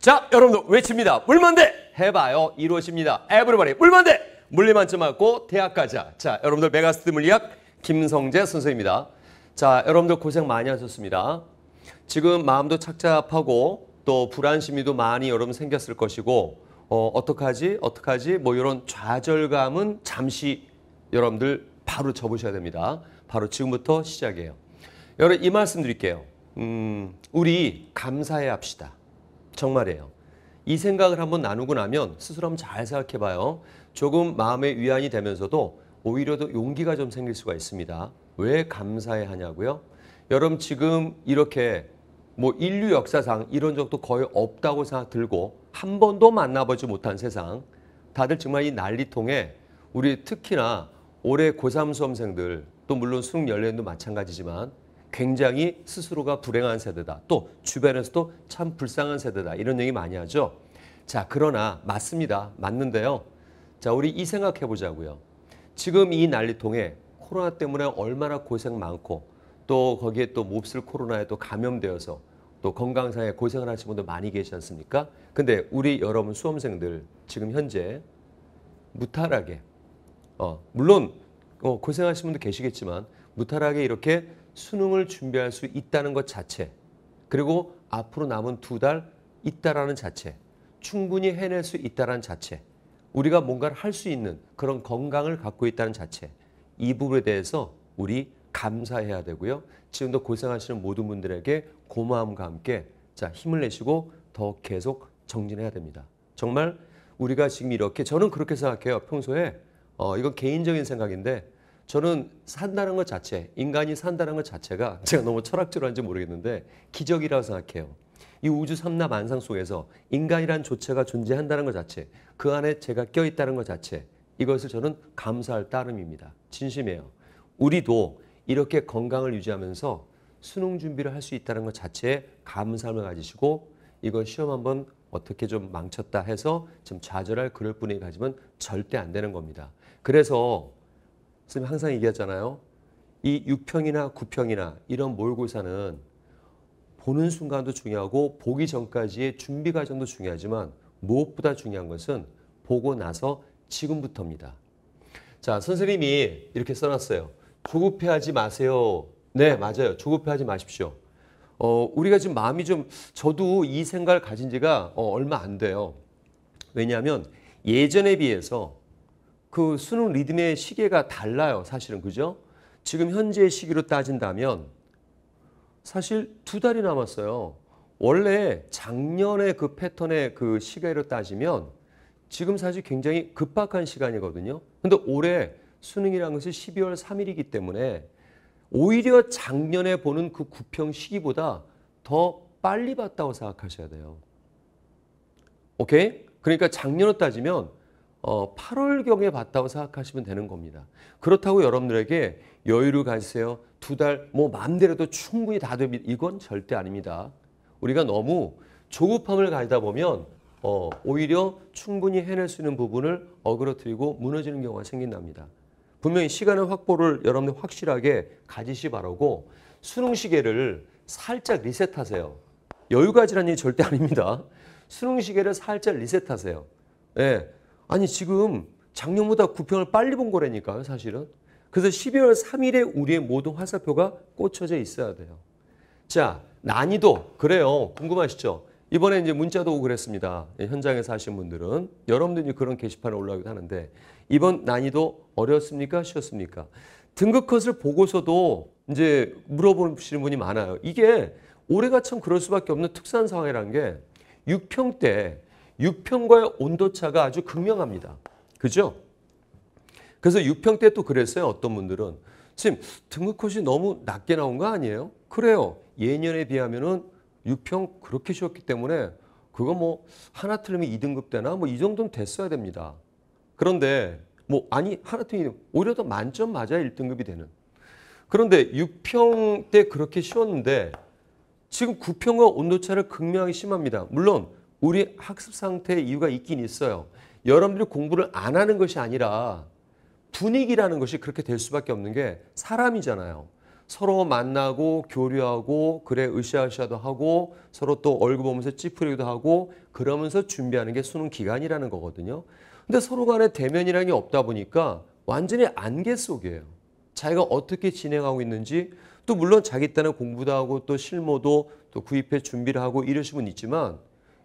자, 여러분들 외칩니다. 물만대 해봐요. 이루어집니다. 에브리바리 물만대 물리만좀 맞고 대학 가자. 자, 여러분들 메가스트 물리학 김성재 선생입니다. 자, 여러분들 고생 많이 하셨습니다. 지금 마음도 착잡하고 또 불안심이도 많이 여러분 생겼을 것이고 어, 어떡하지? 어떡하지? 뭐 이런 좌절감은 잠시 여러분들 바로 접으셔야 됩니다. 바로 지금부터 시작이에요. 여러분 이 말씀 드릴게요. 음, 우리 감사해 합시다. 정말이에요. 이 생각을 한번 나누고 나면 스스로 한번 잘 생각해봐요. 조금 마음의 위안이 되면서도 오히려 더 용기가 좀 생길 수가 있습니다. 왜감사해 하냐고요? 여러분 지금 이렇게 뭐 인류 역사상 이런 적도 거의 없다고 생각 들고 한 번도 만나보지 못한 세상 다들 정말 이 난리통에 우리 특히나 올해 고3 수험생들 또 물론 수능 연례도 마찬가지지만 굉장히 스스로가 불행한 세대다. 또 주변에서도 참 불쌍한 세대다. 이런 얘기 많이 하죠. 자, 그러나 맞습니다. 맞는데요. 자, 우리 이 생각해 보자고요. 지금 이 난리통에 코로나 때문에 얼마나 고생 많고 또 거기에 또 몹쓸 코로나에 또 감염되어서 또 건강상에 고생을 하신 분들 많이 계시지 않습니까? 근데 우리 여러분 수험생들 지금 현재 무탈하게 어, 물론 어, 고생하신 분도 계시겠지만 무탈하게 이렇게 수능을 준비할 수 있다는 것 자체 그리고 앞으로 남은 두 달 있다라는 자체 충분히 해낼 수 있다라는 자체 우리가 뭔가를 할 수 있는 그런 건강을 갖고 있다는 자체 이 부분에 대해서 우리 감사해야 되고요. 지금도 고생하시는 모든 분들에게 고마움과 함께 자 힘을 내시고 더 계속 정진해야 됩니다. 정말 우리가 지금 이렇게 저는 그렇게 생각해요. 평소에 어, 이건 개인적인 생각인데 저는 산다는 것 자체, 인간이 산다는 것 자체가 제가 너무 철학적으로한지 모르겠는데 기적이라고 생각해요. 이 우주 삼나만상 속에서 인간이란 조체가 존재한다는 것 자체, 그 안에 제가 껴있다는 것 자체, 이것을 저는 감사할 따름입니다. 진심이에요. 우리도 이렇게 건강을 유지하면서 수능 준비를 할 수 있다는 것 자체에 감사함을 가지시고 이거 시험 한번 어떻게 좀 망쳤다 해서 좀 좌절할 그럴 분위기 가지면 절대 안 되는 겁니다. 그래서 선생님 항상 얘기하잖아요. 이 6평이나 9평이나 이런 몰고사는 보는 순간도 중요하고 보기 전까지의 준비 과정도 중요하지만 무엇보다 중요한 것은 보고 나서 지금부터입니다. 자, 선생님이 이렇게 써놨어요. 조급해하지 마세요. 네, 맞아요. 조급해하지 마십시오. 어, 우리가 지금 마음이 좀 저도 이 생각을 가진 지가 어, 얼마 안 돼요. 왜냐하면 예전에 비해서 그 수능 리듬의 시계가 달라요. 사실은 그죠? 지금 현재의 시기로 따진다면 사실 두 달이 남았어요. 원래 작년에그 패턴의 그 시계로 따지면 지금 사실 굉장히 급박한 시간이거든요. 근데 올해 수능이라는 것이 12월 3일이기 때문에 오히려 작년에 보는 그 구평 시기보다 더 빨리 봤다고 생각하셔야 돼요. 오케이? 그러니까 작년으로 따지면 어, 8월경에 봤다고 생각하시면 되는 겁니다. 그렇다고 여러분들에게 여유를 가지세요. 두 달, 뭐 마음대로도 충분히 다 됩니다. 이건 절대 아닙니다. 우리가 너무 조급함을 가지다 보면 어, 오히려 충분히 해낼 수 있는 부분을 어그러뜨리고 무너지는 경우가 생긴답니다. 분명히 시간의 확보를 여러분들 확실하게 가지시 바라고 수능 시계를 살짝 리셋하세요. 여유 가지라는 일이 절대 아닙니다. 수능 시계를 살짝 리셋하세요. 예, 아니 지금 작년보다 구평을 빨리 본 거라니까요, 사실은. 그래서 12월 3일에 우리의 모든 화살표가 꽂혀져 있어야 돼요. 자, 난이도. 그래요. 궁금하시죠? 이번에 이제 문자도 오고 그랬습니다. 예, 현장에서 하신 분들은. 여러분들이 그런 게시판에 올라오기도 하는데, 이번 난이도 어려웠습니까? 쉬웠습니까? 등급 컷을 보고서도 이제 물어보시는 분이 많아요. 이게 올해가 참 그럴 수밖에 없는 특수한 상황이라는 게 6평 때 6평과의 온도차가 아주 극명합니다. 그죠? 그래서 6평때 또 그랬어요. 어떤 분들은. 지금 등급컷이 너무 낮게 나온 거 아니에요? 그래요. 예년에 비하면 은 6평 그렇게 쉬웠기 때문에 그거 뭐 하나 틀리면 2등급 되나 뭐 이 정도는 됐어야 됩니다. 그런데 뭐 아니 하나 틀리면 오히려 더 만점 맞아야 1등급이 되는. 그런데 6평 때 그렇게 쉬웠는데 지금 9평과 온도차를 극명하게 심합니다. 물론 우리 학습 상태의 이유가 있긴 있어요. 여러분들이 공부를 안 하는 것이 아니라 분위기라는 것이 그렇게 될 수밖에 없는 게 사람이잖아요. 서로 만나고 교류하고 그래 으쌰으쌰도 하고 서로 또 얼굴 보면서 찌푸리기도 하고 그러면서 준비하는 게 수능 기간이라는 거거든요. 근데 서로 간에 대면이라는 게 없다 보니까 완전히 안개 속이에요. 자기가 어떻게 진행하고 있는지 또 물론 자기 딴에 공부도 하고 또 실무도 또 구입해 준비를 하고 이러시분 있지만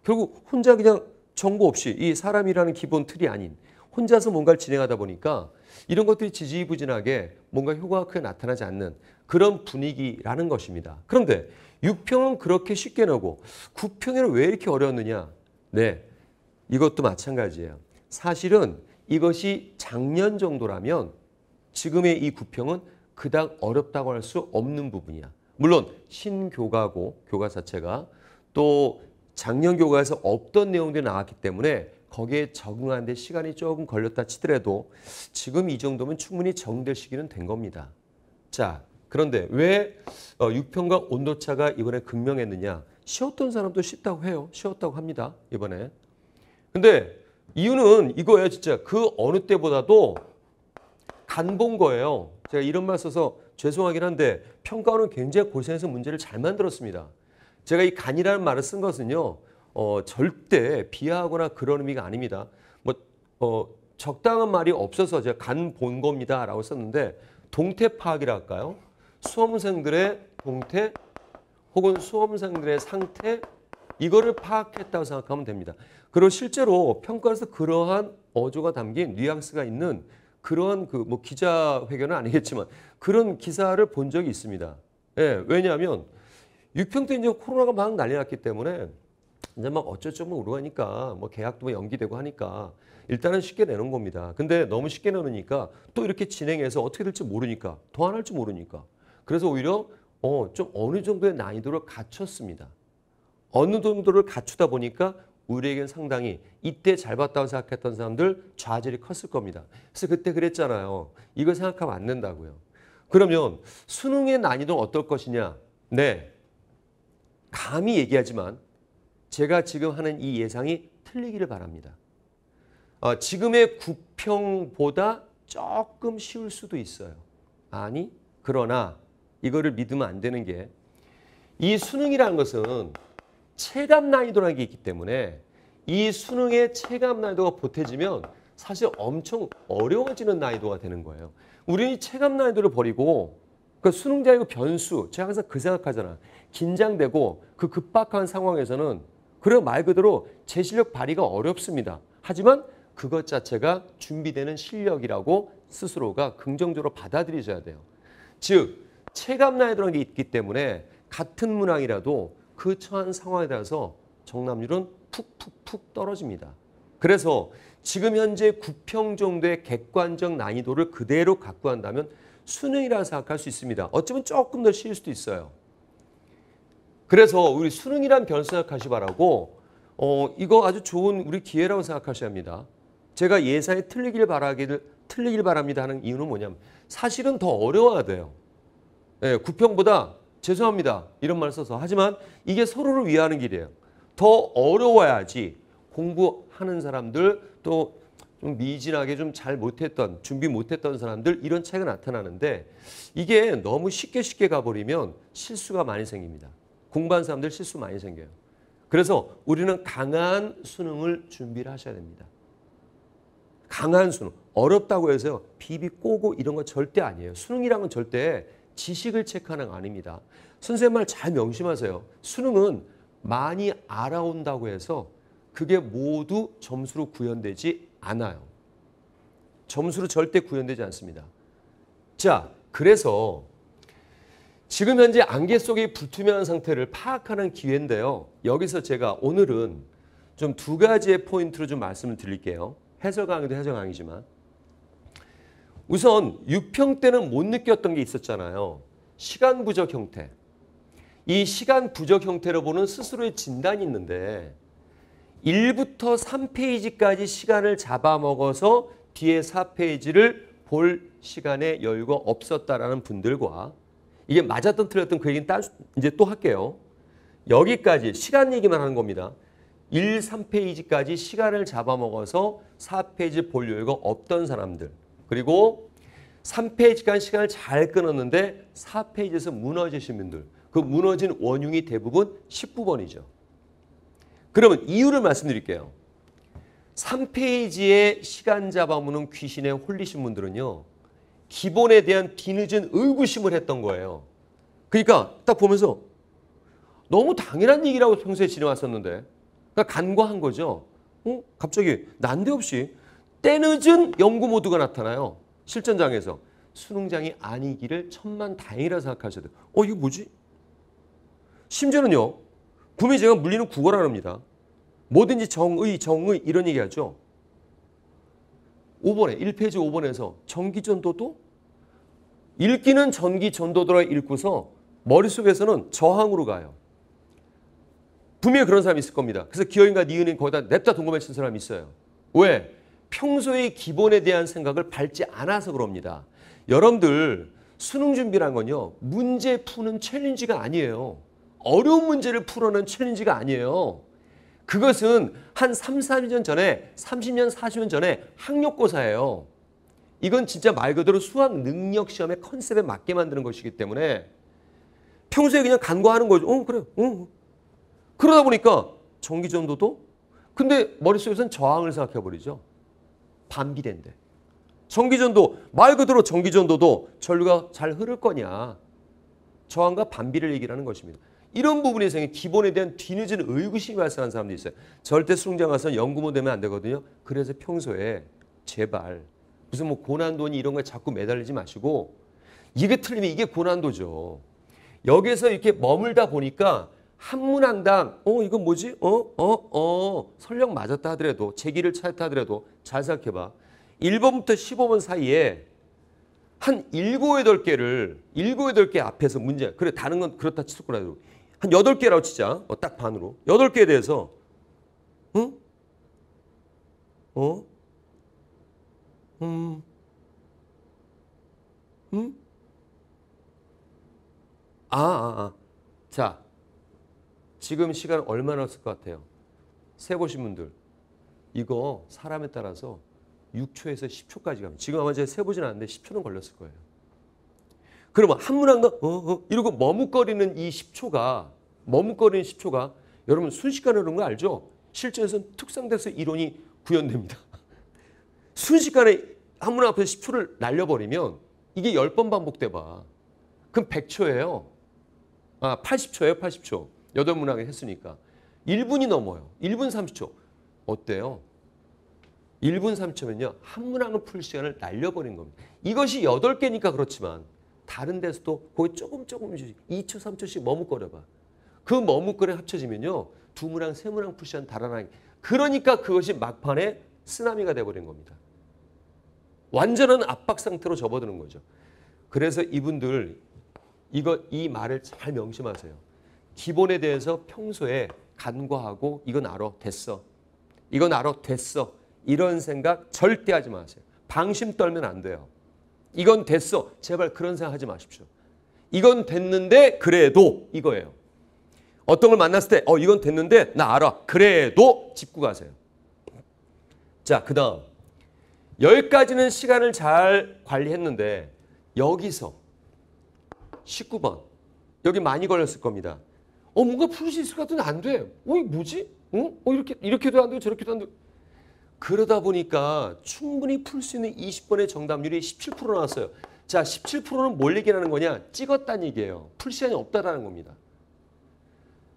결국 혼자 그냥 정보 없이 이 사람이라는 기본 틀이 아닌 혼자서 뭔가를 진행하다 보니까 이런 것들이 지지부진하게 뭔가 효과가 크게 나타나지 않는 그런 분위기라는 것입니다. 그런데 6평은 그렇게 쉽게 나오고 9평에는 왜 이렇게 어려웠느냐? 네, 이것도 마찬가지예요. 사실은 이것이 작년 정도라면 지금의 이 9평은 그닥 어렵다고 할 수 없는 부분이야. 물론 신교가고 교가 자체가 또 작년 교과에서 없던 내용들이 나왔기 때문에 거기에 적응하는데 시간이 조금 걸렸다 치더라도 지금 이 정도면 충분히 적응될 시기는 된 겁니다. 자, 그런데 왜 어, 육평과 온도차가 이번에 극명했느냐? 쉬었던 사람도 쉽다고 해요. 쉬었다고 합니다. 이번에. 근데 이유는 이거예요. 진짜 그 어느 때보다도 간본 거예요. 제가 이런 말 써서 죄송하긴 한데 평가원은 굉장히 고생해서 문제를 잘 만들었습니다. 제가 이 간이라는 말을 쓴 것은요. 어, 절대 비하하거나 그런 의미가 아닙니다. 뭐 어, 적당한 말이 없어서 제가 간 본 겁니다라고 썼는데 동태 파악이라 할까요? 수험생들의 동태 혹은 수험생들의 상태 이거를 파악했다고 생각하면 됩니다. 그리고 실제로 평가에서 그러한 어조가 담긴 뉘앙스가 있는 그런 그뭐 기자회견은 아니겠지만 그런 기사를 본 적이 있습니다. 예, 왜냐하면 6평 도 이제 코로나가 막 난리 났기 때문에 이제 막 어쩌쩌면 우려하니까 뭐 계약도 뭐 연기되고 하니까 일단은 쉽게 내는 겁니다. 근데 너무 쉽게 내놓으니까 또 이렇게 진행해서 어떻게 될지 모르니까 더 안 할지 모르니까 그래서 오히려 어, 좀 어느 정도의 난이도를 갖췄습니다. 어느 정도를 갖추다 보니까 우리에겐 상당히 이때 잘 봤다고 생각했던 사람들 좌절이 컸을 겁니다. 그래서 그때 그랬잖아요. 이걸 생각하면 안 된다고요. 그러면 수능의 난이도는 어떨 것이냐? 네, 감히 얘기하지만 제가 지금 하는 이 예상이 틀리기를 바랍니다. 어, 지금의 구평보다 조금 쉬울 수도 있어요. 아니, 그러나 이거를 믿으면 안 되는 게 이 수능이라는 것은 체감 난이도라는 게 있기 때문에 이 수능의 체감 난이도가 보태지면 사실 엄청 어려워지는 난이도가 되는 거예요. 우리는 체감 난이도를 버리고 그러니까 수능자의 변수, 제가 항상 그 생각하잖아. 긴장되고 그 급박한 상황에서는 그래 말 그대로 제 실력 발휘가 어렵습니다. 하지만 그것 자체가 준비되는 실력이라고 스스로가 긍정적으로 받아들이셔야 돼요. 즉 체감 나이도라는 게 있기 때문에 같은 문항이라도 그 처한 상황에 따라서 정답률은 푹푹푹 떨어집니다. 그래서 지금 현재 9평 정도의 객관적 난이도를 그대로 갖고 한다면 수능이라 생각할 수 있습니다. 어쩌면 조금 더 쉬울 수도 있어요. 그래서 우리 수능이란 변 생각하시 바라고 어, 이거 아주 좋은 우리 기회라고 생각하셔야 합니다. 제가 예상에 틀리길 바라기를 틀리길 바랍니다 하는 이유는 뭐냐면 사실은 더 어려워야 돼요. 예, 구평보다 죄송합니다 이런 말을 써서 하지만 이게 서로를 위하는 길이에요. 더 어려워야지 공부하는 사람들 또 미진하게 좀 잘 못했던 준비 못했던 사람들 이런 차이가 나타나는데 이게 너무 쉽게 쉽게 가버리면 실수가 많이 생깁니다. 공부한 사람들 실수 많이 생겨요. 그래서 우리는 강한 수능을 준비를 하셔야 됩니다. 강한 수능. 어렵다고 해서 비비 꼬고 이런 거 절대 아니에요. 수능이란 건 절대 지식을 체크하는 거 아닙니다. 선생님 말 잘 명심하세요. 수능은 많이 알아온다고 해서 그게 모두 점수로 구현되지 않아요. 점수로 절대 구현되지 않습니다. 자, 그래서 지금 현재 안개 속의 불투명한 상태를 파악하는 기회인데요. 여기서 제가 오늘은 좀 두 가지의 포인트로 좀 말씀을 드릴게요. 해설 강의도 해설 강의지만 우선 6평 때는 못 느꼈던 게 있었잖아요. 시간 부족 형태. 이 시간 부족 형태로 보는 스스로의 진단이 있는데 1부터 3페이지까지 시간을 잡아먹어서 뒤에 4페이지를 볼 시간에 여유가 없었다라는 분들과 이게 맞았던 틀렸던 그 얘기는 딴, 이제 또 할게요. 여기까지 시간 얘기만 하는 겁니다. 1, 3페이지까지 시간을 잡아먹어서 4페이지 볼 여유가 없던 사람들 그리고 3페이지간 시간을 잘 끊었는데 4페이지에서 무너지신 분들 그 무너진 원흉이 대부분 19번이죠. 그러면 이유를 말씀드릴게요. 3페이지의 시간 잡아먹는 귀신에 홀리신 분들은요. 기본에 대한 뒤늦은 의구심을 했던 거예요. 그러니까 딱 보면서 너무 당연한 얘기라고 평소에 지내왔었는데 그러니까 간과한 거죠. 어? 갑자기 난데없이 때늦은 연구 모드가 나타나요. 실전장에서. 수능장이 아니기를 천만 다행이라 생각하셔야 어, 이거 뭐지? 심지어는요. 분명 제가 물리는 국어라 합니다. 뭐든지 정의, 정의 이런 얘기하죠. 5번에 1페이지 5번에서 전기전도도 읽기는 전기전도도라 읽고서 머릿속에서는 저항으로 가요. 분명히 그런 사람이 있을 겁니다. 그래서 기어인과 니은인 거기다 냅다 동그라친 사람이 있어요. 왜? 평소의 기본에 대한 생각을 밟지 않아서 그럽니다. 여러분들 수능 준비란 건요. 문제 푸는 챌린지가 아니에요. 어려운 문제를 풀어낸 챌린지가 아니에요. 그것은 한 3, 4년 전에 30년, 40년 전에 학력고사예요. 이건 진짜 말 그대로 수학 능력 시험의 컨셉에 맞게 만드는 것이기 때문에 평소에 그냥 간과하는 거죠. 어, 그래. 어. 그러다 보니까 전기 전도도 근데 머릿속에선 저항을 생각해 버리죠. 반비례데 전기전도 말 그대로 전기전도도 전류가 잘 흐를 거냐. 저항과 반비를 얘기하는 것입니다. 이런 부분에서 기본에 대한 뒤늦은 의구심이 발생한 사람도 있어요. 절대 수능장 가서 연구모 되면 안 되거든요. 그래서 평소에 제발 무슨 뭐 고난도니 이런 거에 자꾸 매달리지 마시고 이게 틀리면 이게 고난도죠. 여기에서 이렇게 머물다 보니까 한문한 당 어 이건 뭐지? 어? 어? 어? 설령 맞았다 하더라도 제기를 차았다 하더라도 잘 생각해봐. 1번부터 15번 사이에 한 7, 8개를 7, 8개 앞에서 문제 그래 다른 건 그렇다 치고나도 한 8개라고 치자. 어, 딱 반으로. 8개에 대해서 응? 어? 음. 음? 아, 아, 아. 자. 지금 시간 얼마나 했을 것 같아요? 세 보신 분들. 이거 사람에 따라서 6초에서 10초까지 가면 지금 아마 제가 세보진 않는데 10초는 걸렸을 거예요. 그러면 한 문항당 어, 어, 이러고 머뭇거리는 이 10초가 머뭇거리는 10초가 여러분 순식간에 오는 거 알죠? 실전에서는 특성돼서 이론이 구현됩니다. 순식간에 한 문 앞에서 10초를 날려버리면 이게 10번 반복돼 봐. 그럼 100초예요. 아, 80초예요, 80초. 여덟 문항을 했으니까. 1분이 넘어요. 1분 30초. 어때요? 1분 30초면요. 한 문항을 풀 시간을 날려버린 겁니다. 이것이 8개니까 그렇지만 다른 데서도 거의 조금 조금씩 2초, 3초씩 머뭇거려 봐. 그 머뭇거리가 합쳐지면요. 두무랑 세무랑 풀시한 달아나기. 그러니까 그것이 막판에 쓰나미가 돼버린 겁니다. 완전한 압박 상태로 접어드는 거죠. 그래서 이분들 이거 이 말을 잘 명심하세요. 기본에 대해서 평소에 간과하고 이건 알아 됐어. 이건 알아 됐어. 이런 생각 절대 하지 마세요. 방심 떨면 안 돼요. 이건 됐어. 제발 그런 생각 하지 마십시오. 이건 됐는데 그래도 이거예요. 어떤 걸 만났을 때, 어, 이건 됐는데, 나 알아. 그래도 짚고 가세요. 자, 그 다음. 여기까지는 시간을 잘 관리했는데, 여기서 19번. 여기 많이 걸렸을 겁니다. 어, 뭔가 풀 수 있을 것 같은데 안 돼. 어, 이 뭐지? 어? 어, 이렇게, 이렇게도 안 되고 저렇게도 안 되고. 그러다 보니까 충분히 풀 수 있는 20번의 정답률이 17% 나왔어요. 자, 17%는 뭘 얘기하는 거냐? 찍었다는 얘기예요. 풀 시간이 없다라는 겁니다.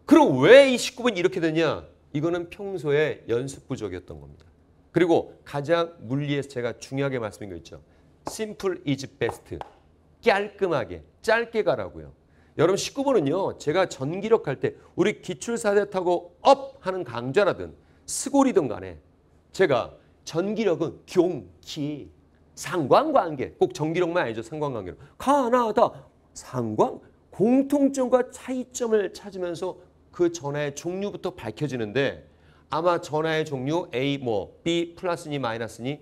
그럼 왜 이 19번이 이렇게 되냐? 이거는 평소에 연습 부족이었던 겁니다. 그리고 가장 물리에서 제가 중요하게 말씀드거 있죠. simple is best. 깔끔하게, 짧게 가라고요. 여러분 19번은요. 제가 전기력 할 때 우리 기출사대 타고 업 하는 강좌라든 스골이든 간에 제가 전기력은 경기 상관관계 꼭 전기력만 아니죠. 상관관계로. 가나다 상관 공통점과 차이점을 찾으면서 그 전화의 종류부터 밝혀지는데 아마 전화의 종류 A 뭐 B 플러스니 마이너스니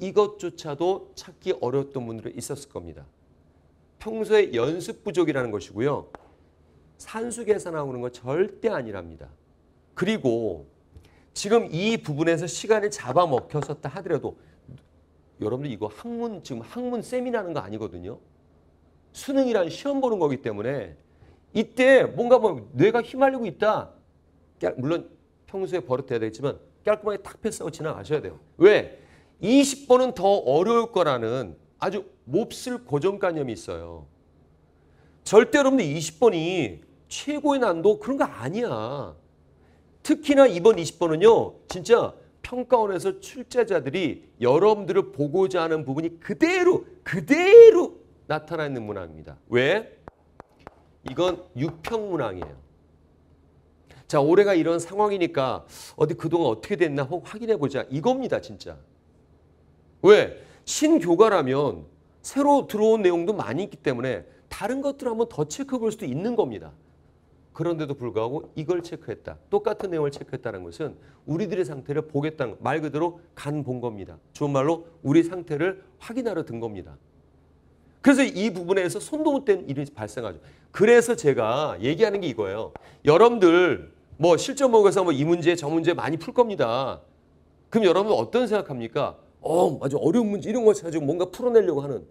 이것조차도 찾기 어려웠던 분들이 있었을 겁니다. 평소에 연습 부족이라는 것이고요. 산수 계산하고 는건 절대 아니랍니다. 그리고 지금 이 부분에서 시간을 잡아먹혔었다 하더라도 여러분들 이거 학문 지금 학문 세미나는 거 아니거든요. 수능이란 시험 보는 거기 때문에 이때 뭔가 뭐 뇌가 휘말리고 있다. 물론 평소에 버릇해야 되겠지만 깔끔하게 탁 패스하고 지나가셔야 돼요. 왜? 20번은 더 어려울 거라는 아주 몹쓸 고정관념이 있어요. 절대 여러분들 20번이 최고의 난도 그런 거 아니야. 특히나 이번 20번은요. 진짜 평가원에서 출제자들이 여러분들을 보고자 하는 부분이 그대로 그대로 나타나 있는 문항입니다. 왜? 이건 육평문항이에요. 자 올해가 이런 상황이니까 어디 그동안 어떻게 됐나 확인해 보자 이겁니다 진짜. 왜? 신교과라면 새로 들어온 내용도 많이 있기 때문에 다른 것들 한번 더 체크해 볼 수도 있는 겁니다. 그런데도 불구하고 이걸 체크했다. 똑같은 내용을 체크했다는 것은 우리들의 상태를 보겠다는 말 그대로 간 본 겁니다. 좋은 말로 우리 상태를 확인하러 든 겁니다. 그래서 이 부분에서 손동못댄 일이 발생하죠. 그래서 제가 얘기하는 게 이거예요. 여러분들 뭐 실전 모의고사 뭐이 문제 저 문제 많이 풀 겁니다. 그럼 여러분 어떤 생각합니까? 어, 아주 어려운 문제 이런 거 가지고 뭔가 풀어내려고 하는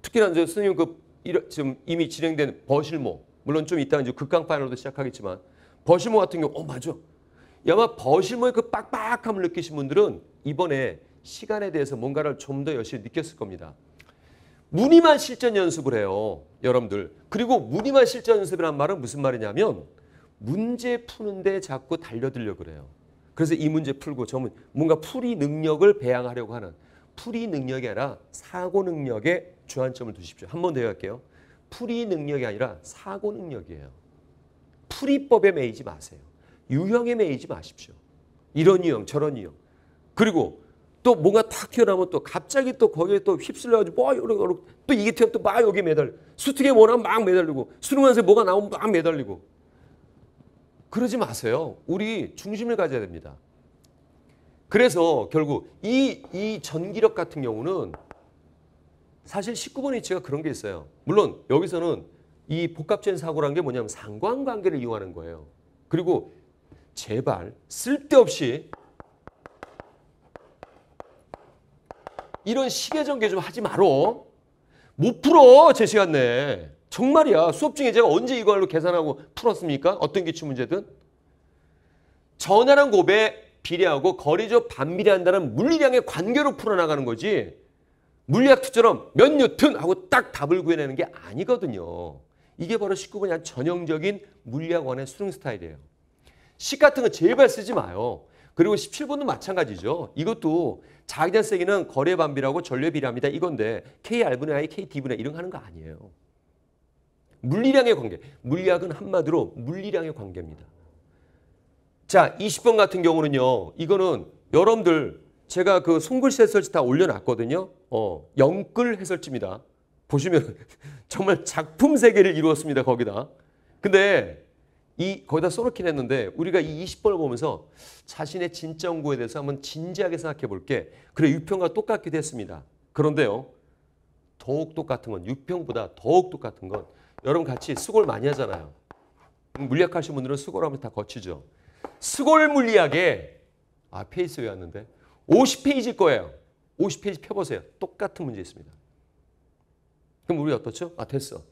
특히나 이제 선생님 그 지금 이미 진행된 버실모 물론 좀 이따 이제 극강 파이널도 시작하겠지만 버실모 같은 경우 어 맞아 아마 버실모의 그 빡빡함을 느끼신 분들은 이번에 시간에 대해서 뭔가를 좀 더 열심히 느꼈을 겁니다. 무늬만 실전 연습을 해요. 여러분들. 그리고 무늬만 실전 연습이란 말은 무슨 말이냐면 문제 푸는데 자꾸 달려들려 그래요. 그래서 이 문제 풀고 저 문, 뭔가 풀이 능력을 배양하려고 하는 풀이 능력이 아니라 사고 능력에 주안점을 두십시오. 한 번 더 할게요. 풀이 능력이 아니라 사고 능력이에요. 풀이법에 매이지 마세요. 유형에 매이지 마십시오. 이런 유형, 저런 유형. 그리고 또 뭔가 탁 튀어나오면 또 갑자기 또 거기에 또 휩쓸려가지고 뭐 이러고 요렇게 또 이게 튀어 또 막 여기 매달 수특에 뭐나면 막 매달리고 수능한서 뭐가 나오면 막 매달리고 그러지 마세요. 우리 중심을 가져야 됩니다. 그래서 결국 이, 이 전기력 같은 경우는 사실 19번 위치가 그런 게 있어요. 물론 여기서는 이 복합적인 사고라는 게 뭐냐면 상관관계를 이용하는 거예요. 그리고 제발 쓸데없이 이런 시계전개 좀 하지 마로. 못 풀어 제 시간 에 정말이야. 수업 중에 제가 언제 이걸로 계산하고 풀었습니까? 어떤 기출 문제든. 전화란 곱에 비례하고 거리적 반비례한다는 물리량의 관계로 풀어나가는 거지. 물리학 투처럼 몇뉴튼 하고 딱 답을 구해내는 게 아니거든요. 이게 바로 19번이 전형적인 물리학원의 수능 스타일이에요. 식 같은 거 제발 쓰지 마요. 그리고 17번도 마찬가지죠. 이것도 자기자 세기는 거래 반비라고 전례 비례합니다. 이건데 KR분의 I, KD분의 이런 하는 거 아니에요. 물리량의 관계. 물리학은 한마디로 물리량의 관계입니다. 자, 20번 같은 경우는요. 이거는 여러분들 제가 그 송글씨 해설지 다 올려놨거든요. 어, 영글 해설지입니다. 보시면 정말 작품 세계를 이루었습니다. 거기다. 근데 이 거기다 써놓긴 했는데 우리가 이 20번을 보면서 자신의 진짜 연고에 대해서 한번 진지하게 생각해 볼게. 그래 6평과 똑같기도 했습니다. 그런데요. 더욱 똑같은 건 6평보다 더욱 똑같은 건 여러분 같이 수고를 많이 하잖아요. 물리학하신 분들은 수고를 하면 다 거치죠. 수고를 물리학에 아 페이지 외웠는데 50페이지일 거예요. 50페이지 펴보세요. 똑같은 문제 있습니다. 그럼 우리 어떻죠? 아 됐어.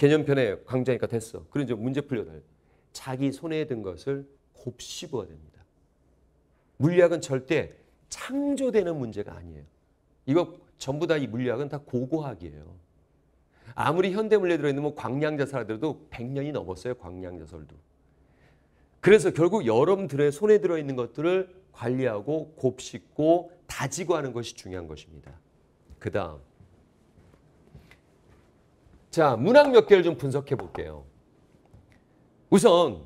개념편에 강좌니까 됐어. 그럼 이제 문제 풀려달. 자기 손에 든 것을 곱씹어야 됩니다. 물리학은 절대 창조되는 문제가 아니에요. 이거 전부 다 이 물리학은 다 고고학이에요. 아무리 현대 물리에 들어있는 뭐광량자살하라도 100년이 넘었어요. 광량자설도. 그래서 결국 여러분들의 손에 들어있는 것들을 관리하고 곱씹고 다지고 하는 것이 중요한 것입니다. 그 다음 자, 문항 몇 개를 좀 분석해 볼게요. 우선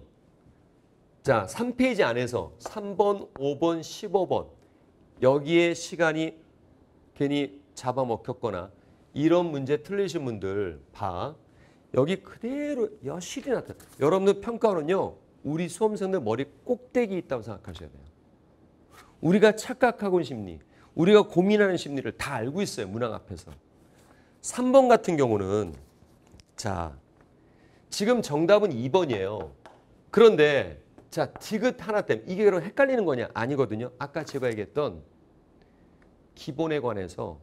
자, 3페이지 안에서 3번, 5번, 15번 여기에 시간이 괜히 잡아먹혔거나 이런 문제 틀리신 분들 봐. 여기 그대로 여실히 나타나. 여러분들 평가는요. 우리 수험생들 머리 꼭대기 있다고 생각하셔야 돼요. 우리가 착각하고 있는 심리, 우리가 고민하는 심리를 다 알고 있어요. 문항 앞에서. 3번 같은 경우는 자, 지금 정답은 2번이에요. 그런데 자, 티귿 하나 때문에 이게 그럼 헷갈리는 거냐? 아니거든요. 아까 제가 얘기했던 기본에 관해서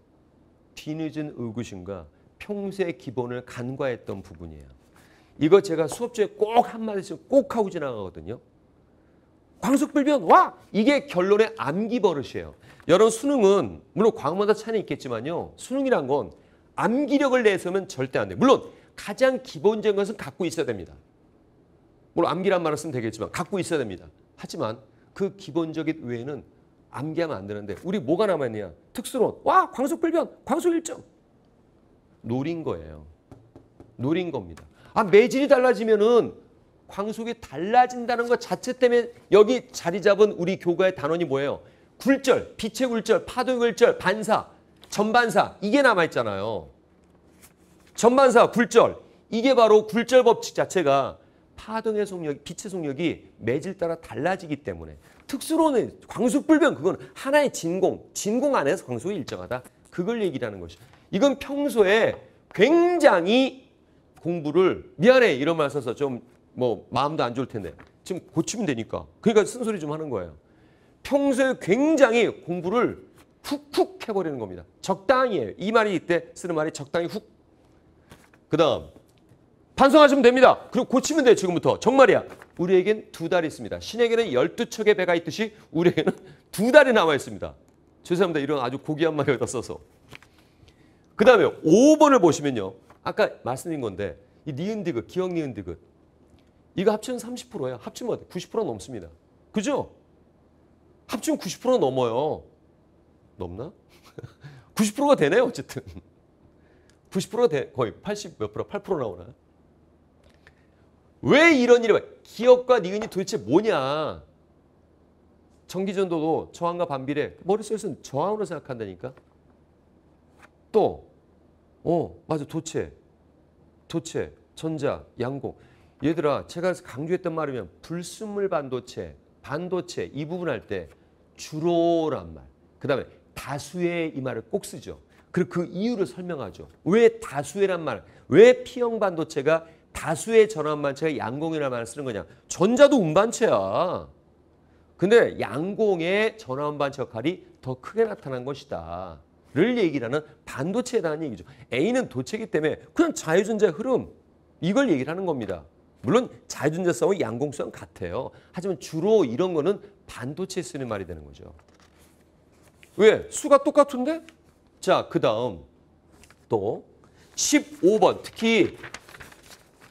뒤늦은 의구심과 평소의 기본을 간과했던 부분이에요. 이거 제가 수업 중에 꼭 한마디씩 꼭 하고 지나가거든요. 광속불변 와! 이게 결론의 암기 버릇이에요. 여러분 수능은 물론 과학마다 차이는 있겠지만요. 수능이란 건 암기력을 내서면 절대 안 돼요. 물론 가장 기본적인 것은 갖고 있어야 됩니다. 물론 암기란 말을 쓰면 되겠지만 갖고 있어야 됩니다. 하지만 그 기본적인 외에는 암기하면 안 되는데 우리 뭐가 남아냐 특수론. 와 광속불변. 광속 1점. 노린 거예요. 노린 겁니다. 아 매질이 달라지면은 광속이 달라진다는 것 자체 때문에 여기 자리 잡은 우리 교과의 단원이 뭐예요? 굴절, 빛의 굴절, 파도의 굴절, 반사, 전반사 이게 남아있잖아요. 전반사 굴절 이게 바로 굴절 법칙 자체가 파동의 속력, 빛의 속력이 매질 따라 달라지기 때문에 특수로는 광수불변 그건 하나의 진공, 진공 안에서 광속이 일정하다. 그걸 얘기하는 것이죠. 이건 평소에 굉장히 공부를 미안해 이런 말 써서 좀 뭐 마음도 안 좋을 텐데 지금 고치면 되니까 그러니까 쓴소리 좀 하는 거예요. 평소에 굉장히 공부를 훅훅 해버리는 겁니다. 적당히 해요. 이 말이 이때 쓰는 말이 적당히 훅그 다음 반성하시면 됩니다. 그리고 고치면 돼요. 지금부터. 정말이야. 우리에겐 두 달 있습니다. 신에게는 열두 척의 배가 있듯이 우리에게는 두 달이 남아 있습니다. 죄송합니다. 이런 아주 고귀한 말을 여다 써서. 그 다음에 5번을 보시면요. 아까 말씀드린 건데 이 니은디귿, 기억 니은디귿. 이거 합치면 30%예요. 합치면 90% 넘습니다. 그죠? 합치면 90% 넘어요. 넘나? 90%가 되네요. 어쨌든. 90%가 돼, 거의 80몇 프로, 8% 나오나. 왜 이런 일이 기업과 니은이 도대체 뭐냐. 정기전도도 저항과 반비례. 머릿속에서는 저항으로 생각한다니까. 또, 어, 맞아, 도체. 도체, 전자, 양공. 얘들아, 제가 강조했던 말이면 불순물 반도체, 반도체 이 부분 할 때 주로란 말. 그 다음에 다수의 이 말을 꼭 쓰죠. 그리고 그 이유를 설명하죠. 왜 다수회란 말, 왜 P형 반도체가 다수의 전환 반체가 양공이라는 말을 쓰는 거냐. 전자도 운반체야. 근데 양공의 전환 반체 역할이 더 크게 나타난 것이다. 를얘기하는 반도체에 대한 얘기죠. A는 도체이기 때문에 그냥 자유전자 흐름 이걸 얘기를 하는 겁니다. 물론 자유전자성은 양공성 같아요. 하지만 주로 이런 거는 반도체에 쓰는 말이 되는 거죠. 왜? 수가 똑같은데 자, 그 다음 또 15번. 특히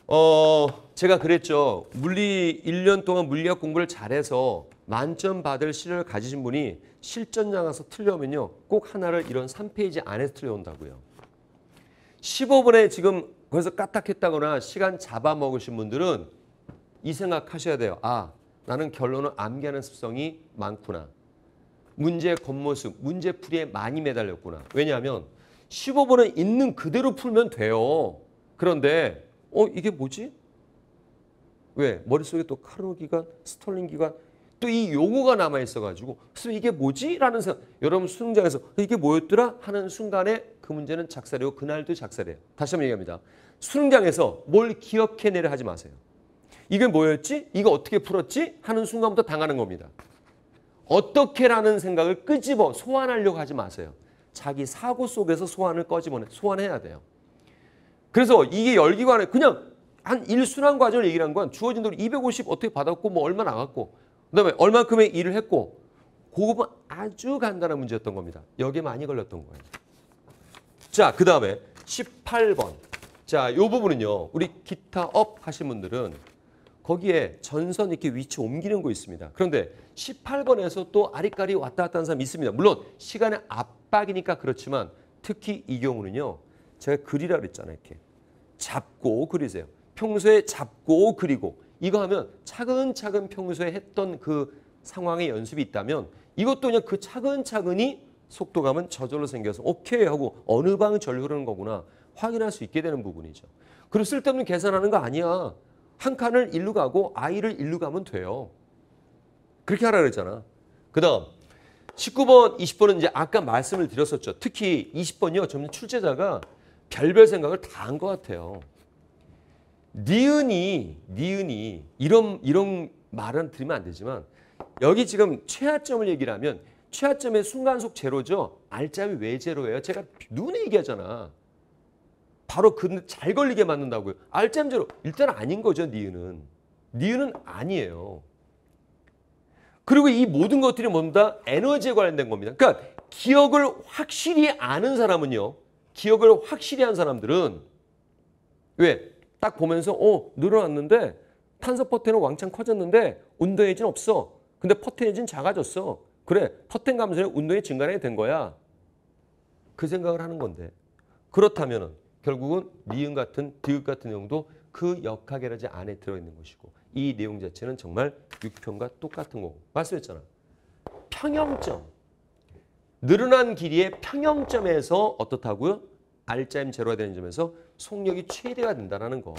어 제가 그랬죠. 물리 1년 동안 물리학 공부를 잘해서 만점 받을 시력을 가지신 분이 실전 장에서 틀려면요. 꼭 하나를 이런 3페이지 안에서 틀려온다고요. 15번에 지금 거기서 까딱했다거나 시간 잡아먹으신 분들은 이 생각하셔야 돼요. 아, 나는 결론을 암기하는 습성이 많구나. 문제 겉모습, 문제풀이에 많이 매달렸구나. 왜냐하면 15번은 있는 그대로 풀면 돼요. 그런데 어 이게 뭐지? 왜? 머릿속에 또카로 기간, 스톨링 기간 또이 용어가 남아 있어가지고 그래서 이게 뭐지? 라는 생각. 여러분 수능장에서 이게 뭐였더라? 하는 순간에 그 문제는 작살이고 그날도 작살이에요. 다시 한번 얘기합니다. 수능장에서 뭘 기억해내려 하지 마세요. 이게 뭐였지? 이거 어떻게 풀었지? 하는 순간부터 당하는 겁니다. 어떻게라는 생각을 끄집어 소환하려고 하지 마세요. 자기 사고 속에서 소환을 꺼집어내 소환해야 돼요. 그래서 이게 열기관에 그냥 한 일순환 과정을 얘기한 건 주어진 대250 어떻게 받았고 뭐 얼마 나갔고 그다음에 얼만큼의 일을 했고 그것만 아주 간단한 문제였던 겁니다. 여기에 많이 걸렸던 거예요. 자, 그다음에 18번. 자, 요 부분은요. 우리 기타 업 하신 분들은 거기에 전선 이렇게 위치 옮기는 거 있습니다. 그런데 18번에서 또 아리까리 왔다 갔다 하는 사람이 있습니다. 물론 시간의 압박이니까 그렇지만 특히 이 경우는요. 제가 그리라 그랬잖아요. 이렇게. 잡고 그리세요. 평소에 잡고 그리고 이거 하면 차근차근 평소에 했던 그 상황의 연습이 있다면 이것도 그냥 그 차근차근이 속도감은 저절로 생겨서 오케이 하고 어느 방향 절로 흐르는 거구나 확인할 수 있게 되는 부분이죠. 그리고 쓸데없는 계산하는 거 아니야. 한 칸을 일로 가고 아이를 일로 가면 돼요. 그렇게 하라 그랬잖아. 그 다음 19번, 20번은 이제 아까 말씀을 드렸었죠. 특히 2 0번요 점점 출제자가 별별 생각을 다 한 것 같아요. 니은이, 니은이 이런 이런 말은 드리면 안 되지만 여기 지금 최하점을 얘기를 하면 최하점의 순간속 제로죠. 알짜왜 제로예요? 제가 눈에 얘기하잖아. 바로 그 잘 걸리게 만든다고요. 알잼제로 일단 아닌 거죠. 니은은. 니은은 아니에요. 그리고 이 모든 것들이 뭡니다. 에너지에 관련된 겁니다. 그러니까 기억을 확실히 아는 사람은요. 기억을 확실히 한 사람들은 왜? 딱 보면서 어 늘어났는데 탄소 포텐은 왕창 커졌는데 운동에진 없어. 근데 포텐에진 작아졌어. 그래 포텐 감소에 운동이 증가량이 된 거야. 그 생각을 하는 건데 그렇다면 결국은 니은 같은 디귿 같은 내용도 그 역학에라지 안에 들어있는 것이고 이 내용 자체는 정말 6편과 똑같은 거고 말씀했잖아. 평형점. 늘어난 길이의 평형점에서 어떻다고요? 알짜임 제로가 되는 점에서 속력이 최대가 된다는 거.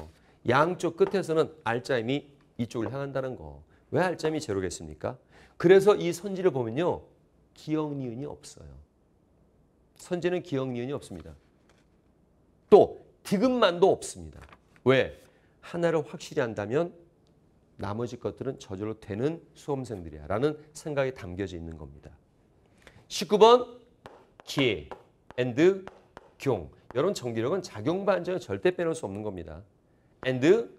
양쪽 끝에서는 알짜임이 이쪽을 향한다는 거. 왜 알짜임이 제로겠습니까? 그래서 이 선지를 보면요. 기억 니은이 없어요. 선지는 기억 니은이 없습니다. 또 디귿만도 없습니다. 왜? 하나를 확실히 한다면 나머지 것들은 저절로 되는 수험생들이야 라는 생각이 담겨져 있는 겁니다. 19번 기회 a 드 경. 여러분 전기력은 작용 반전을 절대 빼놓을 수 없는 겁니다. a 드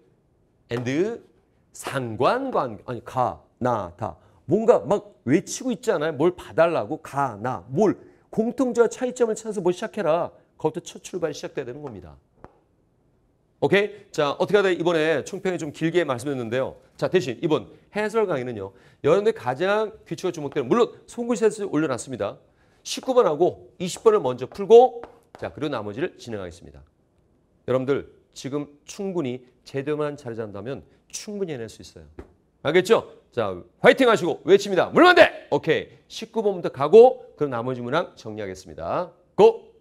d 드 상관관 아니 가 나 다 뭔가 막 외치고 있잖아요뭘 봐달라고 가 나 뭘공통적 차이점을 찾아서 뭘 시작해라. 거기부터 첫 출발이 시작돼야 되는 겁니다. 오케이? 자, 어떻게 하다 이번에 총평이 좀 길게 말씀드렸는데요. 자, 대신 이번 해설 강의는요. 여러분들 가장 귀추가 주목되는, 물론 송글셋을 올려놨습니다. 19번하고 20번을 먼저 풀고, 자, 그리고 나머지를 진행하겠습니다. 여러분들, 지금 충분히 제대로만 자리 잡는다면 충분히 해낼 수 있어요. 알겠죠? 자, 화이팅 하시고 외칩니다. 물론안 돼! 오케이. 19번부터 가고, 그럼 나머지 문항 정리하겠습니다. 고!